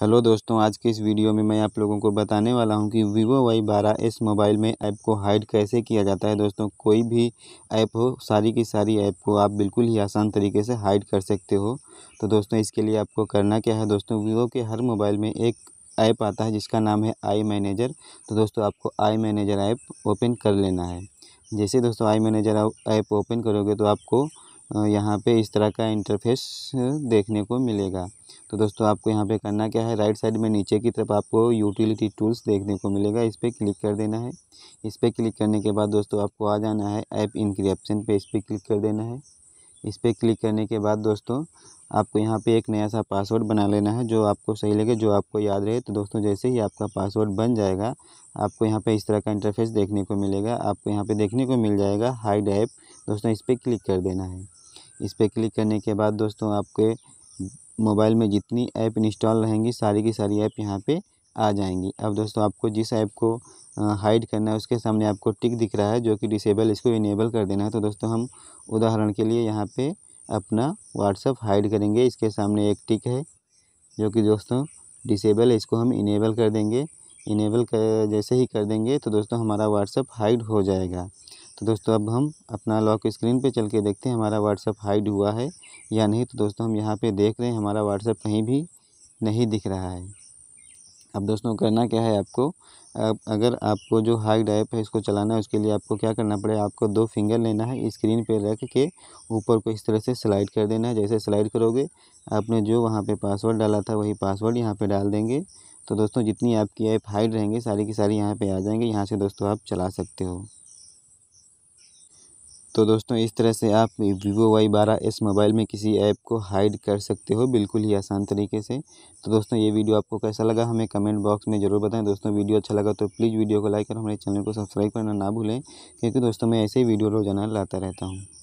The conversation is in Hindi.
हेलो दोस्तों आज के इस वीडियो में मैं आप लोगों को बताने वाला हूं कि वीवो वाई बारह एस मोबाइल में ऐप को हाइड कैसे किया जाता है दोस्तों कोई भी ऐप हो सारी की सारी ऐप को आप बिल्कुल ही आसान तरीके से हाइड कर सकते हो तो दोस्तों इसके लिए आपको करना क्या है दोस्तों वीवो के हर मोबाइल में एक ऐप आता है जिसका नाम है आई मैनेजर तो दोस्तों आपको आई मैनेजर ऐप ओपन कर लेना है जैसे दोस्तों आई मैनेजर ऐप ओपन करोगे तो आपको यहाँ पे इस तरह का इंटरफेस देखने को मिलेगा तो दोस्तों आपको यहाँ पे करना क्या है राइट साइड में नीचे की तरफ आपको यूटिलिटी टूल्स देखने को मिलेगा इस पर क्लिक कर देना है इस पर क्लिक करने के बाद दोस्तों आपको आ जाना है ऐप इनक्रिप्शन पे इस पर क्लिक कर देना है इस पर क्लिक करने के बाद दोस्तों आपको यहाँ पर एक नया सा पासवर्ड बना लेना है जो आपको सही लगे जो आपको याद रहे तो दोस्तों जैसे ही आपका पासवर्ड बन जाएगा आपको यहाँ पे इस तरह का इंटरफेस देखने को मिलेगा आपको यहाँ पे देखने को मिल जाएगा हाइड ऐप दोस्तों इस पर क्लिक कर देना है इस पर क्लिक करने के बाद दोस्तों आपके मोबाइल में जितनी ऐप इंस्टॉल रहेंगी सारी की सारी ऐप यहाँ पे आ जाएंगी अब दोस्तों आपको जिस ऐप को हाइड करना है उसके सामने आपको टिक दिख रहा है जो कि डिसेबल इसको इनेबल कर देना है तो दोस्तों हम उदाहरण के लिए यहाँ पे अपना व्हाट्सअप हाइड करेंगे इसके सामने एक टिक है जो कि दोस्तों डिसेबल है इसको हम इनेबल कर देंगे इनेबल कर जैसे ही कर देंगे तो दोस्तों हमारा व्हाट्सअप हाइड हो जाएगा तो दोस्तों अब हम अपना लॉक स्क्रीन पे चल के देखते हैं हमारा व्हाट्सअप हाइड हुआ है या नहीं तो दोस्तों हम यहाँ पे देख रहे हैं हमारा व्हाट्सअप कहीं भी नहीं दिख रहा है अब दोस्तों करना क्या है आपको अगर आपको जो हाइड ऐप है इसको चलाना है उसके लिए आपको क्या करना पड़ेगा आपको दो फिंगर लेना है स्क्रीन पे रख के ऊपर को इस तरह से स्लाइड कर देना है जैसे स्लाइड करोगे आपने जो वहाँ पे पासवर्ड डाला था वही पासवर्ड यहाँ पे डाल देंगे तो दोस्तों जितनी आपकी ऐप हाइड रहेंगे सारी की सारी यहाँ पे आ जाएंगे यहाँ से दोस्तों आप चला सकते हो तो दोस्तों इस तरह से आप वीवो वाई बारह एस मोबाइल में किसी ऐप को हाइड कर सकते हो बिल्कुल ही आसान तरीके से तो दोस्तों ये वीडियो आपको कैसा लगा हमें कमेंट बॉक्स में ज़रूर बताएं दोस्तों वीडियो अच्छा लगा तो प्लीज़ वीडियो को लाइक और हमारे चैनल को सब्सक्राइब करना ना भूलें क्योंकि दोस्तों मैं ऐसे ही वीडियो रोजाना लाता रहता हूँ